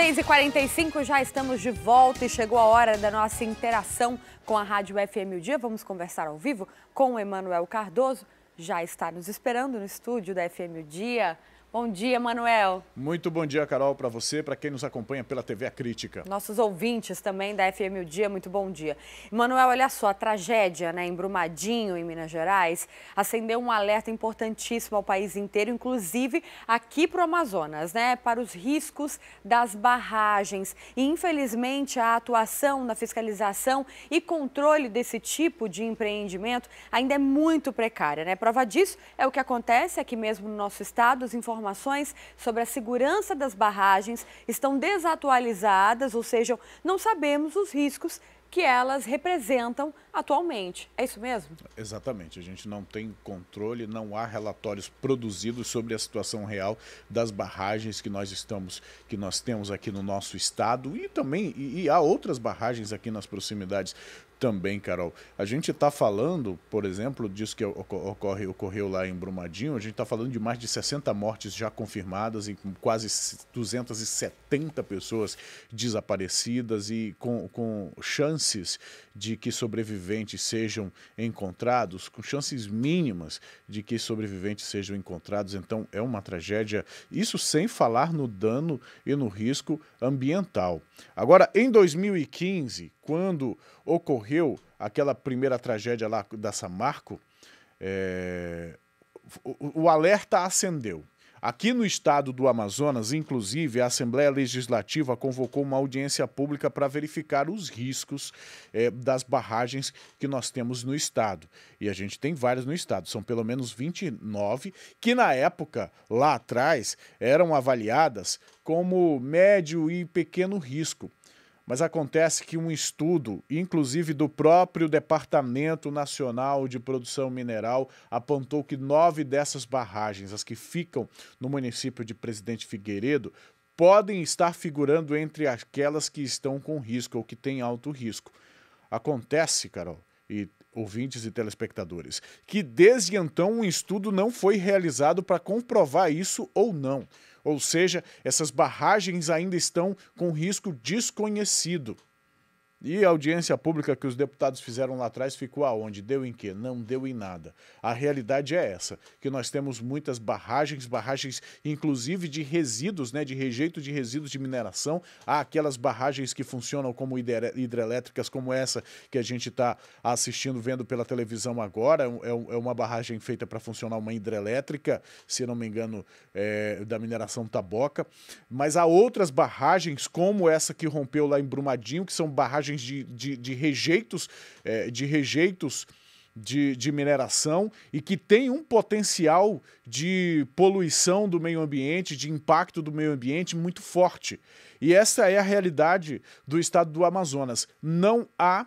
6h45, já estamos de volta e chegou a hora da nossa interação com a Rádio FM O Dia. Vamos conversar ao vivo com o Emanuel Cardoso, já está nos esperando no estúdio da FM O Dia. Bom dia, Manuel. Muito bom dia, Carol, para você, para quem nos acompanha pela TV A Crítica. Nossos ouvintes também da FM O Dia, muito bom dia. Manuel, olha só, a tragédia né, em Brumadinho, em Minas Gerais, acendeu um alerta importantíssimo ao país inteiro, inclusive aqui para o Amazonas, né, para os riscos das barragens. E, infelizmente, a atuação na fiscalização e controle desse tipo de empreendimento ainda é muito precária. Né? Prova disso é o que acontece aqui mesmo no nosso estado, os informações informações sobre a segurança das barragens estão desatualizadas, ou seja, não sabemos os riscos que elas representam atualmente. É isso mesmo? Exatamente. A gente não tem controle, não há relatórios produzidos sobre a situação real das barragens que nós estamos, que nós temos aqui no nosso estado e também e, e há outras barragens aqui nas proximidades também, Carol. A gente está falando, por exemplo, disso que ocorre, ocorreu lá em Brumadinho, a gente está falando de mais de 60 mortes já confirmadas e com quase 270 pessoas desaparecidas e com, com chances de que sobreviventes sejam encontrados, com chances mínimas de que sobreviventes sejam encontrados. Então, é uma tragédia. Isso sem falar no dano e no risco ambiental. Agora, em 2015, quando ocorreu aquela primeira tragédia lá da Samarco, é, o, o alerta acendeu. Aqui no estado do Amazonas, inclusive, a Assembleia Legislativa convocou uma audiência pública para verificar os riscos é, das barragens que nós temos no estado. E a gente tem várias no estado, são pelo menos 29, que na época, lá atrás, eram avaliadas como médio e pequeno risco. Mas acontece que um estudo, inclusive do próprio Departamento Nacional de Produção Mineral, apontou que nove dessas barragens, as que ficam no município de Presidente Figueiredo, podem estar figurando entre aquelas que estão com risco ou que têm alto risco. Acontece, Carol, e ouvintes e telespectadores, que desde então um estudo não foi realizado para comprovar isso ou não ou seja, essas barragens ainda estão com risco desconhecido. E a audiência pública que os deputados fizeram lá atrás ficou aonde? Deu em quê? Não deu em nada. A realidade é essa, que nós temos muitas barragens, barragens inclusive de resíduos, né, de rejeito de resíduos de mineração. Há aquelas barragens que funcionam como hidrelétricas, como essa que a gente está assistindo, vendo pela televisão agora. É, é, é uma barragem feita para funcionar uma hidrelétrica, se não me engano, é, da mineração Taboca. Mas há outras barragens, como essa que rompeu lá em Brumadinho, que são barragens de, de, de rejeitos, é, de rejeitos de, de, mineração e que tem um potencial de poluição do meio ambiente, de impacto do meio ambiente muito forte. E essa é a realidade do estado do Amazonas. Não há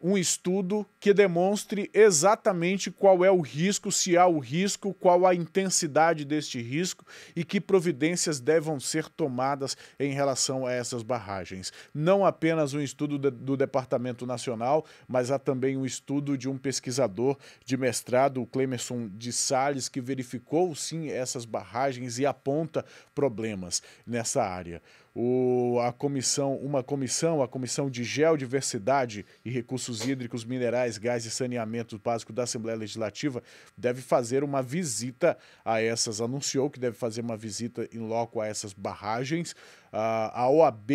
um estudo que demonstre exatamente qual é o risco, se há o risco, qual a intensidade deste risco e que providências devam ser tomadas em relação a essas barragens. Não apenas um estudo de, do Departamento Nacional, mas há também um estudo de um pesquisador de mestrado, o Clemerson de Sales, que verificou sim essas barragens e aponta problemas nessa área o, a comissão, uma comissão, a Comissão de Geodiversidade e Recursos Hídricos, Minerais, Gás e Saneamento Básico da Assembleia Legislativa deve fazer uma visita a essas, anunciou que deve fazer uma visita em loco a essas barragens. a, a OAB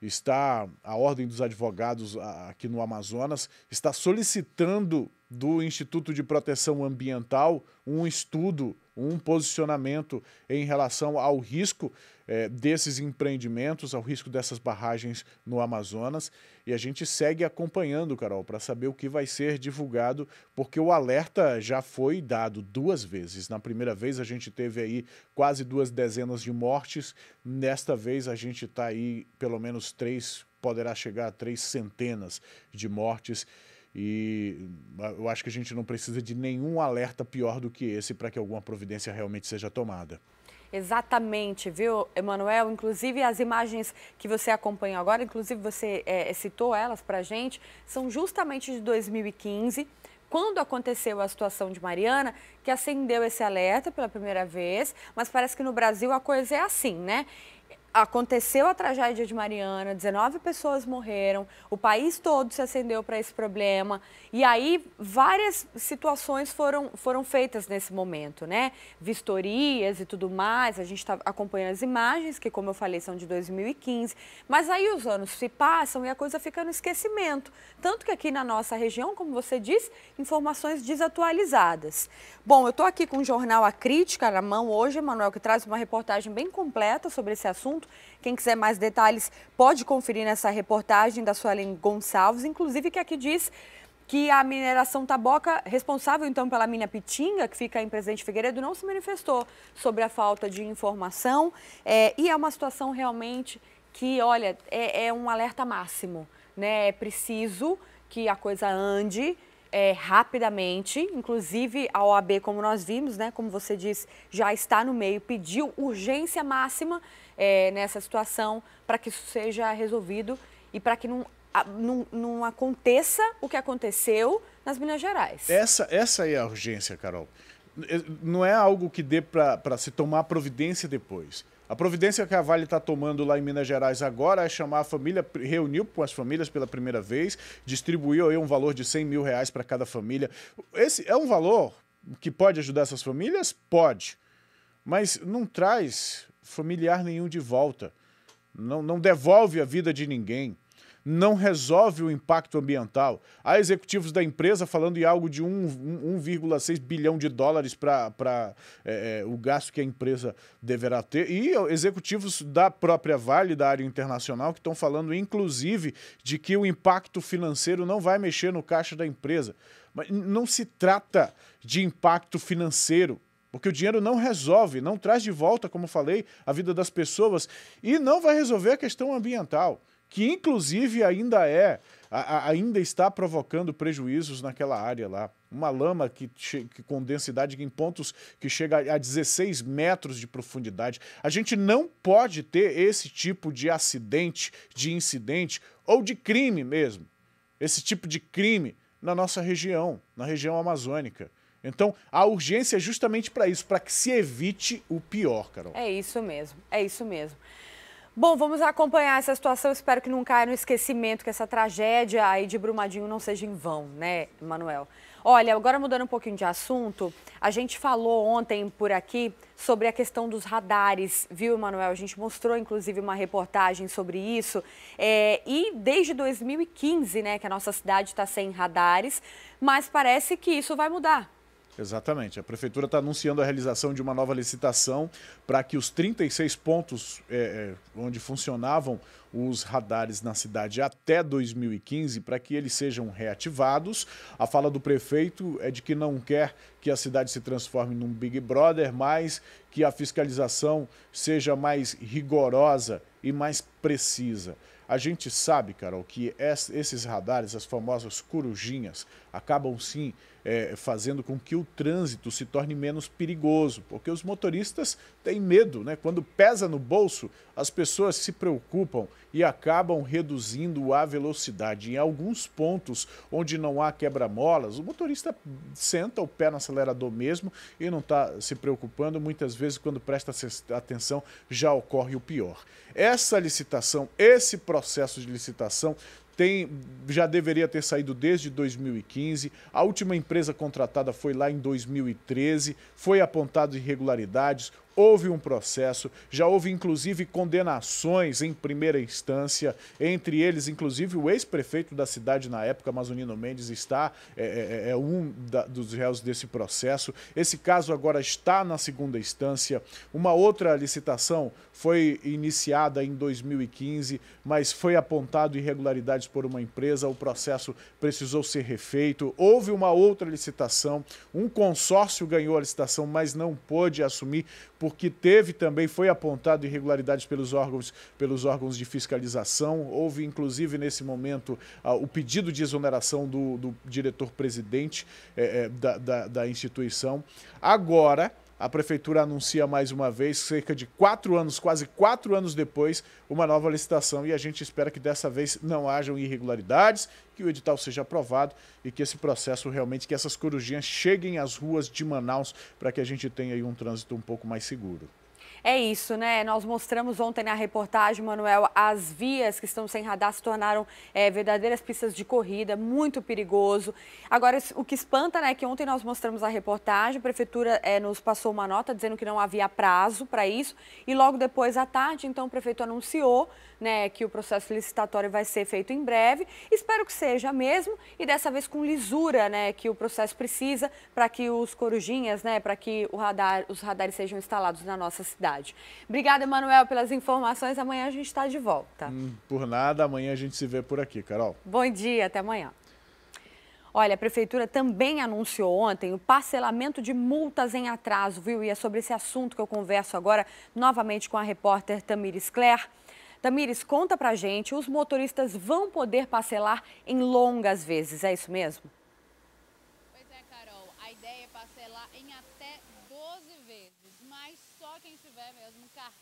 está, a Ordem dos Advogados aqui no Amazonas, está solicitando do Instituto de Proteção Ambiental um estudo, um posicionamento em relação ao risco é, desses empreendimentos, ao risco dessas barragens no Amazonas. E a gente segue acompanhando, Carol, para saber o que vai ser divulgado, porque o alerta já foi dado duas vezes. Na primeira vez a gente teve aí quase duas dezenas de mortes, nesta vez a gente está aí pelo menos três, poderá chegar a três centenas de mortes. E hum, eu acho que a gente não precisa de nenhum alerta pior do que esse para que alguma providência realmente seja tomada. Exatamente, viu, Emanuel? Inclusive, as imagens que você acompanha agora, inclusive você é, é citou elas para a gente, são justamente de 2015, quando aconteceu a situação de Mariana, que acendeu esse alerta pela primeira vez, mas parece que no Brasil a coisa é assim, né? aconteceu a tragédia de Mariana, 19 pessoas morreram, o país todo se acendeu para esse problema. E aí várias situações foram, foram feitas nesse momento, né? Vistorias e tudo mais. A gente está acompanhando as imagens, que, como eu falei, são de 2015. Mas aí os anos se passam e a coisa fica no esquecimento. Tanto que aqui na nossa região, como você diz, informações desatualizadas. Bom, eu estou aqui com o jornal A Crítica na mão hoje, Emanuel, que traz uma reportagem bem completa sobre esse assunto assunto. Quem quiser mais detalhes pode conferir nessa reportagem da Suelen Gonçalves, inclusive que aqui diz que a mineração Taboca, responsável então pela mina Pitinga, que fica em Presidente Figueiredo, não se manifestou sobre a falta de informação. É, e é uma situação realmente que, olha, é, é, um alerta máximo. Né? É preciso que a coisa ande. É, rapidamente, inclusive a OAB, como nós vimos, né, como você disse, já está no meio, pediu urgência máxima é, nessa situação para que isso seja resolvido e para que não, não, não aconteça o que aconteceu nas Minas Gerais. Essa, essa é a urgência, Carol. É, não é algo que dê para se tomar providência depois. A providência que a Vale está tomando lá em Minas Gerais agora é chamar a família, reuniu com as famílias pela primeira vez, distribuiu aí um valor de 100 mil reais para cada família. Esse é um valor que pode ajudar essas famílias? Pode. Mas não traz familiar nenhum de volta. Não, não devolve a vida de ninguém. Não resolve o impacto ambiental. Há executivos da empresa falando em algo de 1,6 bilhão de dólares para é, é, o gasto que a empresa deverá ter. E executivos da própria Vale, da área internacional, que estão falando, inclusive, de que o impacto financeiro não vai mexer no caixa da empresa. Mas não se trata de impacto financeiro porque o dinheiro não resolve, não traz de volta, como falei, a vida das pessoas e não vai resolver a questão ambiental, que inclusive ainda é, a, a, ainda está provocando prejuízos naquela área lá. Uma lama que, que com densidade em pontos que chega a 16 metros de profundidade. A gente não pode ter esse tipo de acidente, de incidente ou de crime mesmo. Esse tipo de crime na nossa região, na região amazônica. Então, a urgência é justamente para isso, para que se evite o pior, Carol. É isso mesmo, é isso mesmo. Bom, vamos acompanhar essa situação. Espero que não caia no esquecimento, que essa tragédia aí de Brumadinho não seja em vão, né, Manuel? Olha, agora mudando um pouquinho de assunto, a gente falou ontem por aqui sobre a questão dos radares, viu, Emanuel? A gente mostrou, inclusive, uma reportagem sobre isso. É, e desde 2015, né, que a nossa cidade está sem radares, mas parece que isso vai mudar. Exatamente. A prefeitura está anunciando a realização de uma nova licitação para que os 36 pontos é, é, onde funcionavam os radares na cidade até 2015, para que eles sejam reativados. A fala do prefeito é de que não quer que a cidade se transforme num Big Brother, mas que a fiscalização seja mais rigorosa e mais precisa. A gente sabe, Carol, que esses radares, as famosas corujinhas, acabam sim é, fazendo com que o trânsito se torne menos perigoso, porque os motoristas têm medo, né? Quando pesa no bolso, as pessoas se preocupam e acabam reduzindo a velocidade. Em alguns pontos onde não há quebra-molas, o motorista senta o pé no acelerador mesmo e não está se preocupando. Muitas vezes, quando presta atenção, já ocorre o pior. Essa licitação, esse processo de licitação, tem, já deveria ter saído desde 2015. A última empresa contratada foi lá em 2013. Foi apontado irregularidades houve um processo, já houve inclusive condenações em primeira instância, entre eles, inclusive, o ex-prefeito da cidade na época, Amazonino Mendes, está é é, é, é, um da, dos réus desse processo. Esse caso agora está na segunda instância. Uma outra licitação foi iniciada em 2015, mas foi apontado irregularidades por uma empresa, o processo precisou ser refeito. Houve uma outra licitação, um consórcio ganhou a licitação, mas não pôde assumir por porque teve também, foi apontado irregularidades pelos órgãos, pelos órgãos de fiscalização. Houve, inclusive, nesse momento, uh, o pedido de exoneração do, do diretor-presidente eh, eh, da, da, da instituição. Agora, a prefeitura anuncia mais uma vez, cerca de quatro anos, quase quatro anos depois, uma nova licitação e a gente espera que dessa vez não hajam irregularidades, que o edital seja aprovado e que esse processo realmente, que essas corujinhas cheguem às ruas de Manaus para que a gente tenha aí um trânsito um pouco mais seguro. É isso, né? Nós mostramos ontem na reportagem, Manuel, as vias que estão sem radar se tornaram é, verdadeiras pistas de corrida, muito perigoso. Agora, o que espanta, né, é que ontem nós mostramos a reportagem, a prefeitura é, nos passou uma nota dizendo que não havia prazo para isso, e logo depois à tarde, então, o prefeito anunciou né, que o processo licitatório vai ser feito em breve. Espero que seja mesmo, e dessa vez com lisura, né, que o processo precisa para que os corujinhas, né, para que radar, os radares sejam instalados nossa nossas cidade. Obrigada, Emanuel, pelas informações. Amanhã a gente está de volta. Hum, por nada, amanhã a gente se vê por aqui, Carol. Bom dia, até amanhã. Olha, a prefeitura também anunciou ontem o parcelamento de multas em atraso, viu? E é sobre esse assunto que eu converso agora novamente com a repórter Tamires Clare. Tamires, conta pra gente, os motoristas vão poder parcelar em longas vezes, é isso mesmo?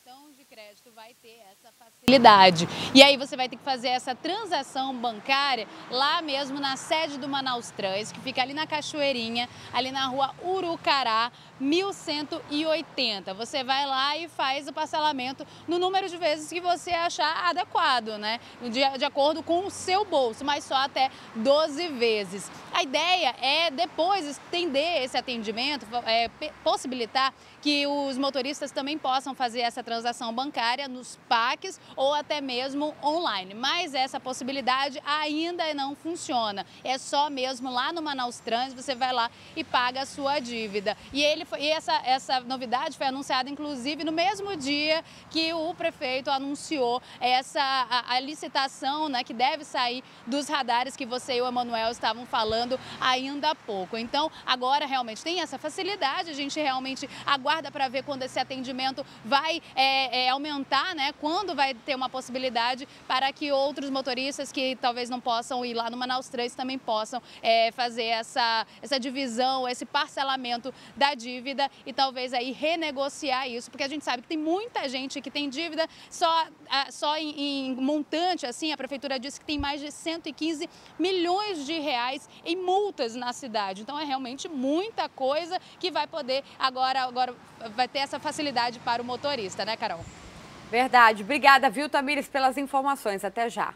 cartão de crédito vai ter essa facilidade. E aí você vai ter que fazer essa transação bancária lá mesmo na sede do Manaus Trans, que fica ali na Cachoeirinha, ali na rua Urucará, 1180. Você vai lá e faz o parcelamento no número de vezes que você achar adequado, né? De, de acordo com o seu bolso, mas só até 12 vezes. A ideia é depois estender esse atendimento, é, possibilitar que os motoristas também possam fazer essa transação bancária nos PACs ou até mesmo online. Mas essa possibilidade ainda não funciona. É só mesmo lá no Manaus Trans, você vai lá e paga a sua dívida. E, ele, foi, e essa, essa novidade foi anunciada, inclusive, no mesmo dia que o prefeito anunciou essa a, a licitação né, que deve sair dos radares que você e o Emanuel estavam falando ainda há pouco. Então, agora realmente tem essa facilidade, a gente realmente agora aguarda para ver quando esse atendimento vai é, é, aumentar, né? Quando vai ter uma possibilidade para que outros motoristas que talvez não possam ir lá no Manaus 3 também possam é, fazer essa, essa divisão, esse parcelamento da dívida e talvez aí renegociar isso, porque a gente sabe que tem muita gente que tem dívida só, só em, em montante, assim, a prefeitura disse que tem mais de 115 milhões de reais em multas na cidade. Então é realmente muita coisa que vai poder agora, agora vai ter essa facilidade para o motorista, né, Carol? Verdade. Obrigada, viu, Tamires, pelas informações. Até já.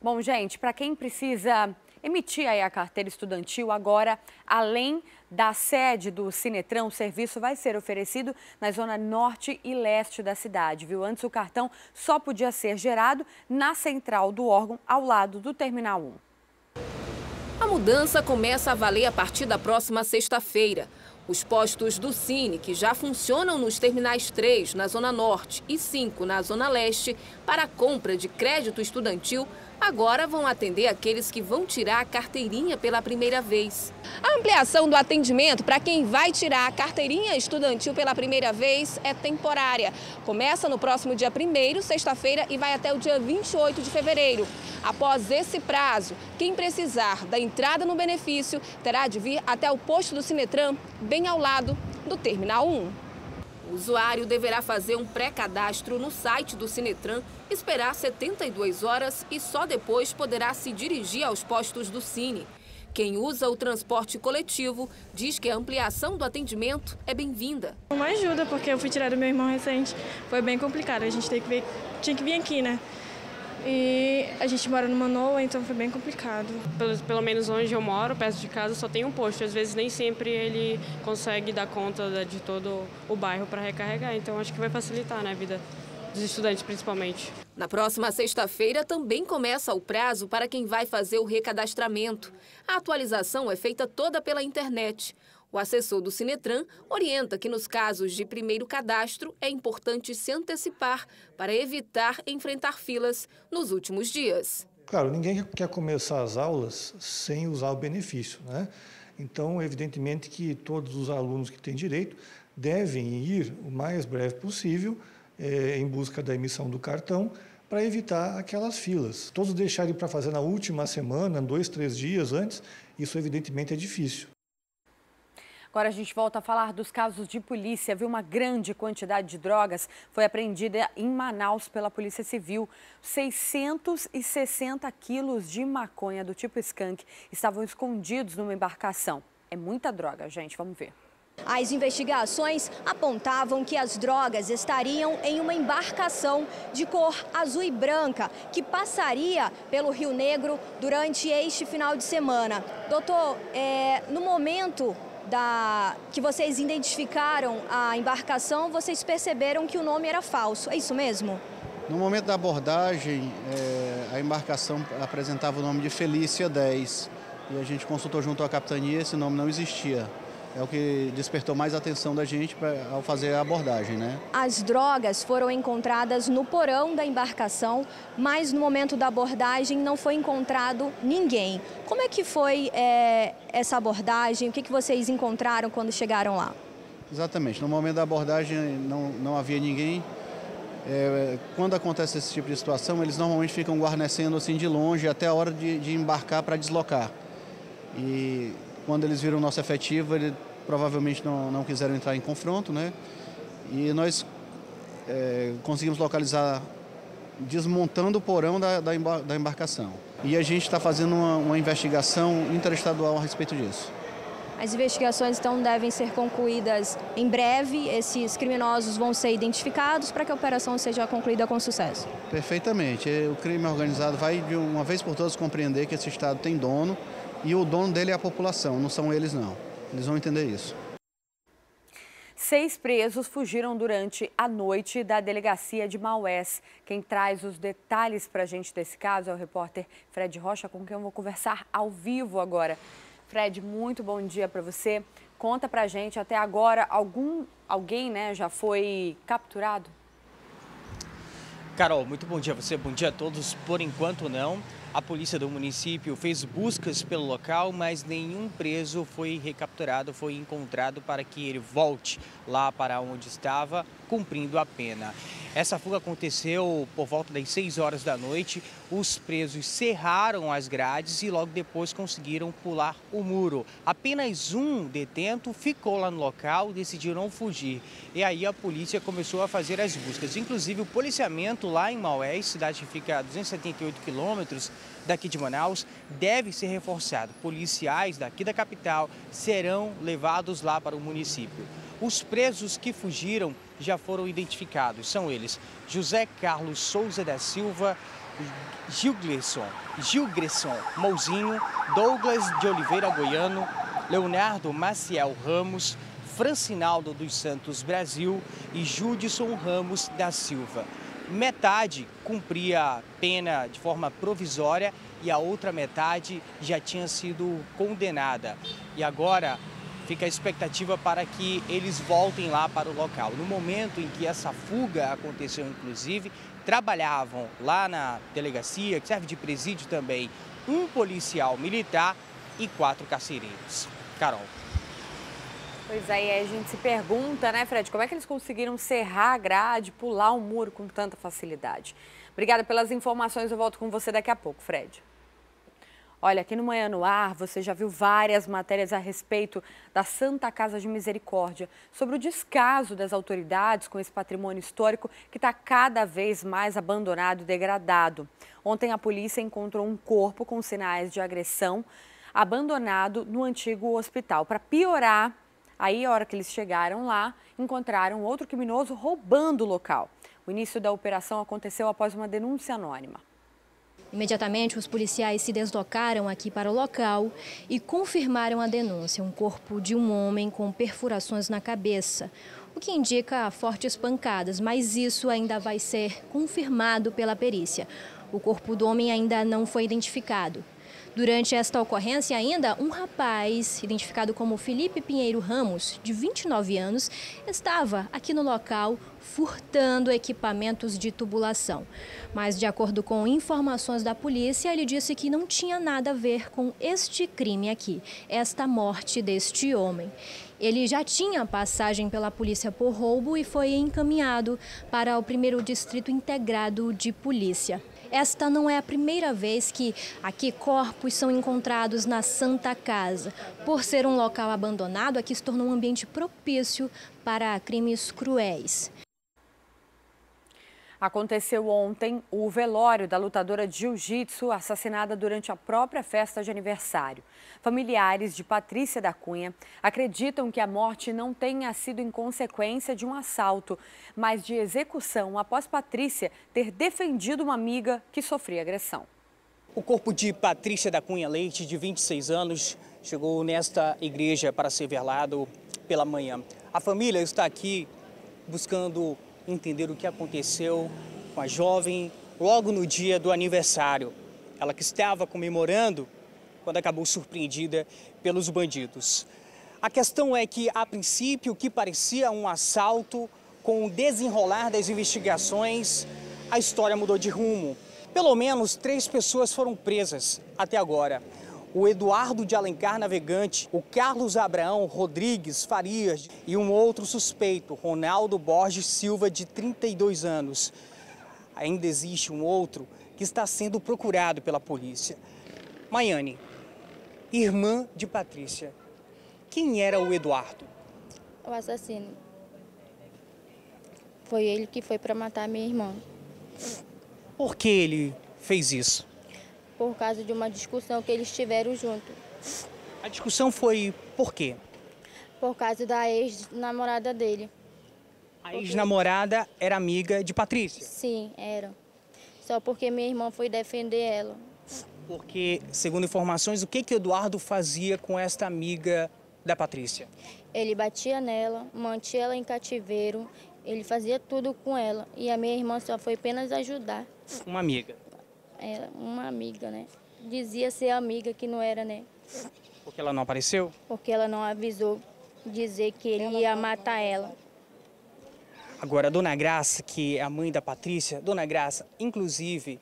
Bom, gente, para quem precisa emitir a carteira estudantil agora, além da sede do Sinetran, o serviço vai ser oferecido na zona norte e leste da cidade, viu? Antes o cartão só podia ser gerado na central do órgão, ao lado do Terminal 1. A mudança começa a valer a partir da próxima sexta-feira. Os postos do Cine, que já funcionam nos terminais 3, na Zona Norte, e 5, na Zona Leste, para compra de crédito estudantil, agora vão atender aqueles que vão tirar a carteirinha pela primeira vez. A ampliação do atendimento para quem vai tirar a carteirinha estudantil pela primeira vez é temporária. Começa no próximo dia 1 sexta-feira, e vai até o dia 28 de fevereiro. Após esse prazo, quem precisar da entrada no benefício terá de vir até o posto do Sinetran, bem ao lado do Terminal 1. O usuário deverá fazer um pré-cadastro no site do Sinetran, esperar 72 horas e só depois poderá se dirigir aos postos do Cine. Quem usa o transporte coletivo diz que a ampliação do atendimento é bem-vinda. Uma ajuda, porque eu fui tirar do meu irmão recente. Foi bem complicado, a gente que vir, tinha que vir aqui, né? E a gente mora no Manoa, então foi bem complicado. Pelo, pelo menos onde eu moro, perto de casa, só tem um posto. Às vezes nem sempre ele consegue dar conta de todo o bairro para recarregar. Então acho que vai facilitar né, a vida dos estudantes, principalmente. Na próxima sexta-feira também começa o prazo para quem vai fazer o recadastramento. A atualização é feita toda pela internet. O assessor do Sinetran orienta que nos casos de primeiro cadastro é importante se antecipar para evitar enfrentar filas nos últimos dias. Claro, ninguém quer começar as aulas sem usar o benefício, né? Então, evidentemente que todos os alunos que têm direito devem ir o mais breve possível é, em busca da emissão do cartão para evitar aquelas filas. Todos deixarem para fazer na última semana, dois, três dias antes, isso evidentemente é difícil. Agora a gente volta a falar dos casos de polícia, viu? Uma grande quantidade de drogas foi apreendida em Manaus pela Polícia Civil. 660 quilos de maconha do tipo skunk estavam escondidos numa embarcação. É muita droga, gente. Vamos ver. As investigações apontavam que as drogas estariam em uma embarcação de cor azul e branca que passaria pelo Rio Negro durante este final de semana. Doutor, é, no momento da, que vocês identificaram a embarcação, vocês perceberam que o nome era falso. É isso mesmo? No momento da abordagem, é, a embarcação apresentava o nome de Felícia 10 e a gente consultou junto à capitania, esse nome não existia é o que despertou mais atenção da gente pra, ao fazer a abordagem, né? As drogas foram encontradas no porão da embarcação, mas no momento da abordagem não foi encontrado ninguém. Como é que foi é, essa abordagem? O que, que vocês encontraram quando chegaram lá? Exatamente. No momento da abordagem não, não havia ninguém. É, quando acontece esse tipo de situação, eles normalmente ficam guarnecendo assim de longe até a hora de, de embarcar para deslocar. E quando eles viram nosso efetivo, eles provavelmente não, não quiseram entrar em confronto, né? E nós é, conseguimos localizar desmontando o porão da, da, da embarcação. E a gente está fazendo uma, uma investigação interestadual a respeito disso. As investigações então devem ser concluídas em breve, esses criminosos vão ser identificados para que a operação seja concluída com sucesso. Perfeitamente. É, o crime organizado vai de uma vez por todas compreender que esse Estado tem dono e o dono dele é a população, não são eles não. Eles vão entender isso. Seis presos fugiram durante a noite da delegacia de Maués. Quem traz os detalhes para a gente desse caso é o repórter Fred Rocha, com quem eu vou conversar ao vivo agora. Fred, muito bom dia para você. Conta para a gente, até agora, algum, alguém né, já foi capturado? Carol, muito bom dia a você, bom dia a todos. Por enquanto, não. A polícia do município fez buscas pelo local, mas nenhum preso foi recapturado, foi encontrado para que ele volte lá para onde estava, cumprindo a pena. Essa fuga aconteceu por volta das 6 horas da noite. Os presos cerraram as grades e logo depois conseguiram pular o muro. Apenas um detento ficou lá no local, decidiu não fugir. E aí a polícia começou a fazer as buscas. Inclusive o policiamento lá em Maués, cidade que fica a 278 quilômetros, daqui de Manaus deve ser reforçado. Policiais daqui da capital serão levados lá para o município. Os presos que fugiram já foram identificados. São eles José Carlos Souza da Silva, Gilgleson, Gilgresson Mouzinho, Douglas de Oliveira Goiano, Leonardo Maciel Ramos, Francinaldo dos Santos Brasil e Judson Ramos da Silva metade cumpria pena de forma provisória e a outra metade já tinha sido condenada. E agora fica a expectativa para que eles voltem lá para o local. No momento em que essa fuga aconteceu, inclusive, trabalhavam lá na delegacia, que serve de presídio também, um policial militar e quatro carcereiros. Carol. Pois aí a gente se pergunta, né, Fred, como é que eles conseguiram serrar a grade, pular o um muro com tanta facilidade? Obrigada pelas informações, eu volto com você daqui a pouco, Fred. Olha, aqui no Manhã no Ar, você já viu várias matérias a respeito da Santa Casa de Misericórdia, sobre o descaso das autoridades com esse patrimônio histórico que está cada vez mais abandonado e degradado. Ontem, a polícia encontrou um corpo com sinais de agressão abandonado no antigo hospital. Para piorar, Aí, a hora que eles chegaram lá, encontraram outro criminoso roubando o local. O início da operação aconteceu após uma denúncia anônima. Imediatamente, os policiais se deslocaram aqui para o local e confirmaram a denúncia: um corpo de um homem com perfurações na cabeça, o que indica fortes pancadas, mas isso ainda vai ser confirmado pela perícia. O corpo do homem ainda não foi identificado. Durante esta ocorrência, ainda, um rapaz, identificado como Felipe Pinheiro Ramos, de 29 anos, estava aqui no local furtando equipamentos de tubulação. Mas, de acordo com informações da polícia, ele disse que não tinha nada a ver com este crime aqui, esta morte deste homem. Ele já tinha passagem pela polícia por roubo e foi encaminhado para o primeiro distrito integrado de polícia. Esta não é a primeira vez que aqui corpos são encontrados na Santa Casa. Por ser um local abandonado, aqui se tornou um ambiente propício para crimes cruéis. Aconteceu ontem o velório da lutadora de jiu-jitsu assassinada durante a própria festa de aniversário. Familiares de Patrícia da Cunha acreditam que a morte não tenha sido em consequência de um assalto, mas de execução após Patrícia ter defendido uma amiga que sofria agressão. O corpo de Patrícia da Cunha Leite, de 26 anos, chegou nesta igreja para ser velado pela manhã. A família está aqui buscando entender o que aconteceu com a jovem logo no dia do aniversário. Ela que estava comemorando quando acabou surpreendida pelos bandidos. A questão é que, a princípio, o que parecia um assalto, com o desenrolar das investigações, a história mudou de rumo. Pelo menos três pessoas foram presas até agora o Eduardo de Alencar Navegante, o Carlos Abraão Rodrigues Farias e um outro suspeito, Ronaldo Borges Silva, de 32 anos. Ainda existe um outro que está sendo procurado pela polícia. Maiane, irmã de Patrícia, quem era o Eduardo? O assassino. Foi ele que foi para matar minha irmã. Por que ele fez isso? por causa de uma discussão que eles tiveram junto. A discussão foi por quê? Por causa da ex-namorada dele. A ex-namorada era amiga de Patrícia? Sim, era. Só porque minha irmã foi defender ela. Porque, segundo informações, o que que Eduardo fazia com esta amiga da Patrícia? Ele batia nela, mantinha ela em cativeiro, ele fazia tudo com ela. E a minha irmã só foi apenas ajudar. Uma amiga? Era é, uma amiga, né? Dizia ser amiga que não era, né? Porque ela não apareceu? Porque ela não avisou dizer que ele ela ia matar ela. Agora, a Dona Graça, que é a mãe da Patrícia, Dona Graça, inclusive,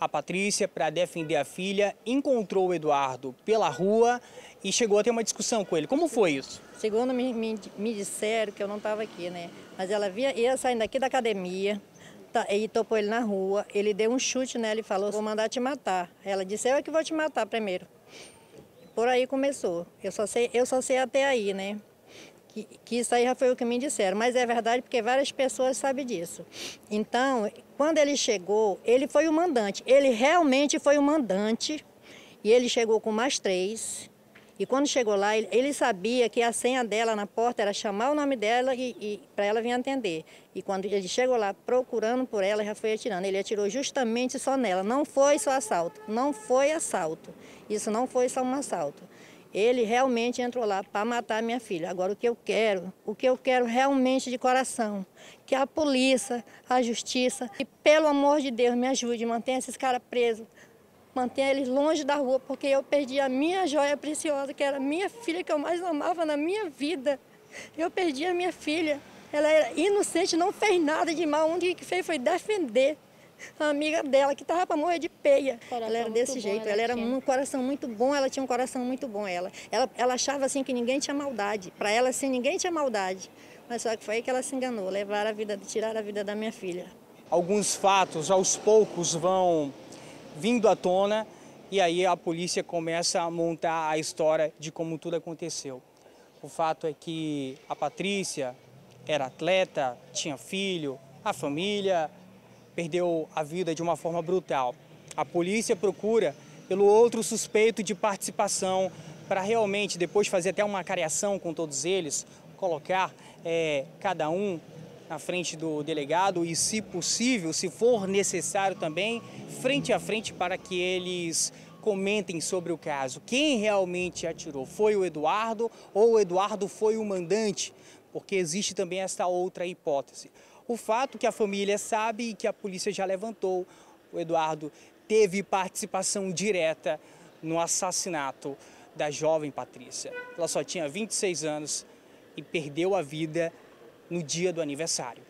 a Patrícia, para defender a filha, encontrou o Eduardo pela rua e chegou a ter uma discussão com ele. Como foi isso? Segundo me, me, me disseram que eu não estava aqui, né? Mas ela via, ia saindo aqui da academia, Tá, e topou ele na rua. Ele deu um chute nela e falou: Vou mandar te matar. Ela disse: Eu é que vou te matar primeiro. Por aí começou. Eu só sei, eu só sei até aí, né? Que, que isso aí já foi o que me disseram. Mas é verdade porque várias pessoas sabem disso. Então, quando ele chegou, ele foi o mandante. Ele realmente foi o mandante. E ele chegou com mais três. E quando chegou lá, ele sabia que a senha dela na porta era chamar o nome dela e, e para ela vir atender. E quando ele chegou lá procurando por ela, já foi atirando. Ele atirou justamente só nela. Não foi só assalto, não foi assalto. Isso não foi só um assalto. Ele realmente entrou lá para matar minha filha. Agora o que eu quero, o que eu quero realmente de coração, que a polícia, a justiça, e pelo amor de Deus me ajude, mantenha esses caras presos mantenha eles longe da rua, porque eu perdi a minha joia preciosa, que era a minha filha que eu mais amava na minha vida. Eu perdi a minha filha. Ela era inocente, não fez nada de mal. O único que fez foi defender a amiga dela, que estava para morrer de peia. Coração ela era desse jeito, ela, ela era tinha... um coração muito bom, ela tinha um coração muito bom, ela. Ela, ela achava assim que ninguém tinha maldade. Para ela, assim, ninguém tinha maldade. Mas só que foi aí que ela se enganou, levar a vida, tirar a vida da minha filha. Alguns fatos, aos poucos, vão vindo à tona e aí a polícia começa a montar a história de como tudo aconteceu. O fato é que a Patrícia era atleta, tinha filho, a família, perdeu a vida de uma forma brutal. A polícia procura pelo outro suspeito de participação para realmente depois fazer até uma careação com todos eles, colocar é, cada um na frente do delegado e, se possível, se for necessário também, frente a frente para que eles comentem sobre o caso. Quem realmente atirou? Foi o Eduardo ou o Eduardo foi o mandante? Porque existe também esta outra hipótese. O fato que a família sabe e que a polícia já levantou, o Eduardo teve participação direta no assassinato da jovem Patrícia. Ela só tinha 26 anos e perdeu a vida no dia do aniversário.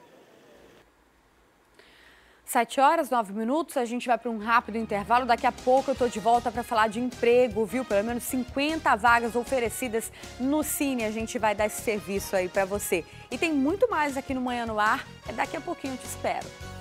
7 horas, 9 minutos, a gente vai para um rápido intervalo. Daqui a pouco eu estou de volta para falar de emprego, viu? Pelo menos 50 vagas oferecidas no Cine. A gente vai dar esse serviço aí para você. E tem muito mais aqui no Manhã no Ar. É daqui a pouquinho, eu te espero.